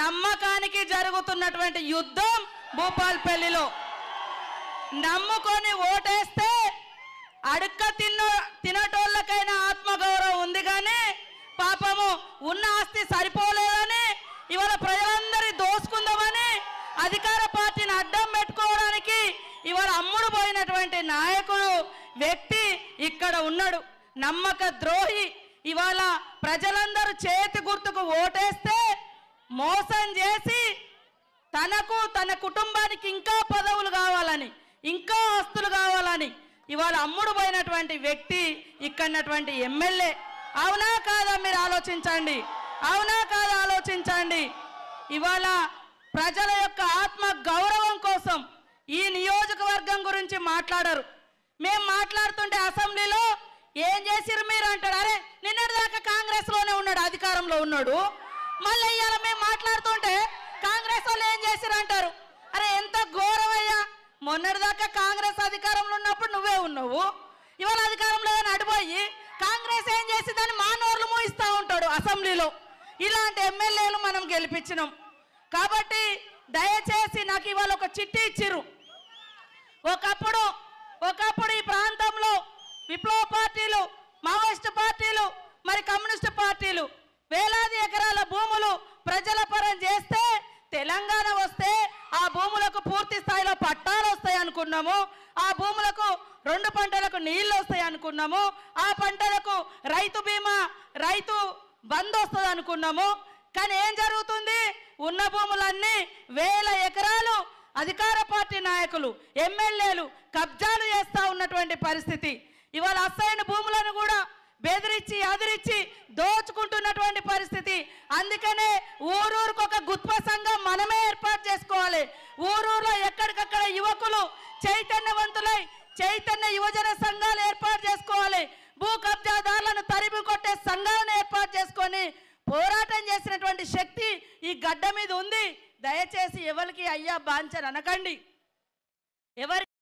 నమ్మకానికి జరుగుతున్నటువంటి యుద్ధం భూపాల్పల్లిలో నమ్ముకొని ఓటేస్తే అడుక్క తిన్న తినటోళ్ళకైనా ఆత్మగౌరవం ఉంది కానీ పాపము ఉన్న ఆస్తి సరిపోలేదని ఇవాళ ప్రజలందరి దోసుకుందామని అధికార పార్టీని అడ్డం పెట్టుకోవడానికి ఇవాళ అమ్ముడు పోయినటువంటి నాయకుడు వ్యక్తి ఇక్కడ ఉన్నాడు నమ్మక ద్రోహి ఇవాళ ప్రజలందరూ చేతి గుర్తుకు ఓటే మోసం చేసి తనకు తన కుటుంబానికి ఇంకా పదవులు కావాలని ఇంకా ఆస్తులు కావాలని ఇవాళ అమ్ముడు పోయినటువంటి వ్యక్తి ఇక్కడటువంటి ఎమ్మెల్యే అవునా కాదా మీరు ఆలోచించండి అవునా కాదా ఆలోచించండి ఇవాళ ప్రజల యొక్క ఆత్మ గౌరవం కోసం ఈ నియోజకవర్గం గురించి మాట్లాడరు మేము మాట్లాడుతుంటే అసెంబ్లీలో ఏం చేసిరు మీరు అంటాడు అరే నిన్నటిదాకా కాంగ్రెస్లోనే ఉన్నాడు అధికారంలో ఉన్నాడు మళ్ళీ ఇవాళ మేము మాట్లాడుతుంటే కాంగ్రెస్ వాళ్ళు ఏం అంటారు అరే ఎంత ఘోరమయ్యా మొన్నటిదాకా కాంగ్రెస్ అధికారంలో ఉన్నప్పుడు నువ్వే ఉన్నావు ఇవాళ అధికారంలో నడిపోయి కాంగ్రెస్ ఏం అని మానవర్లు మోయిస్తూ ఉంటాడు అసెంబ్లీలో ఇలాంటి ఎమ్మెల్యేలు మనం గెలిపించినాం కాబట్టి దయచేసి నాకు ఇవాళ ఒక చిట్టి ఇచ్చిర్రు ఒకప్పుడు ప్రజల పరం చేస్తే తెలంగాణ వస్తే ఆ భూములకు పూర్తి స్థాయిలో పట్టాలు వస్తాయి అనుకున్నాము ఆ భూములకు రెండు పంటలకు నీళ్లు వస్తాయి అనుకున్నాము ఆ పంటలకు రైతు బీమా రైతు బంద్ వస్తుంది అనుకున్నాము కానీ ఏం జరుగుతుంది ఉన్న భూములన్నీ వేల ఎకరాలు అధికార పార్టీ నాయకులు ఎమ్మెల్యేలు కబ్జాలు చేస్తూ ఉన్నటువంటి పరిస్థితి ఇవాళ అసలైన భూములను కూడా బెదిరించి అదిరించి దోచుకుంటూ అందుకనే ఊరూరుకు ఒక గుత్వ సంఘం మనమే ఏర్పాటు చేసుకోవాలి ఊరూరులో ఎక్కడికక్కడ యువకులు చైతన్యవంతులై చైతన్య యువజన సంఘాలు ఏర్పాటు చేసుకోవాలి భూ కబ్జాదారులను తరిమి కొట్టే సంఘాలను ఏర్పాటు చేసుకొని పోరాటం చేసినటువంటి శక్తి ఈ గడ్డ మీద ఉంది దయచేసి ఎవరికి అయ్యా బాంచర్ అనకండి ఎవరి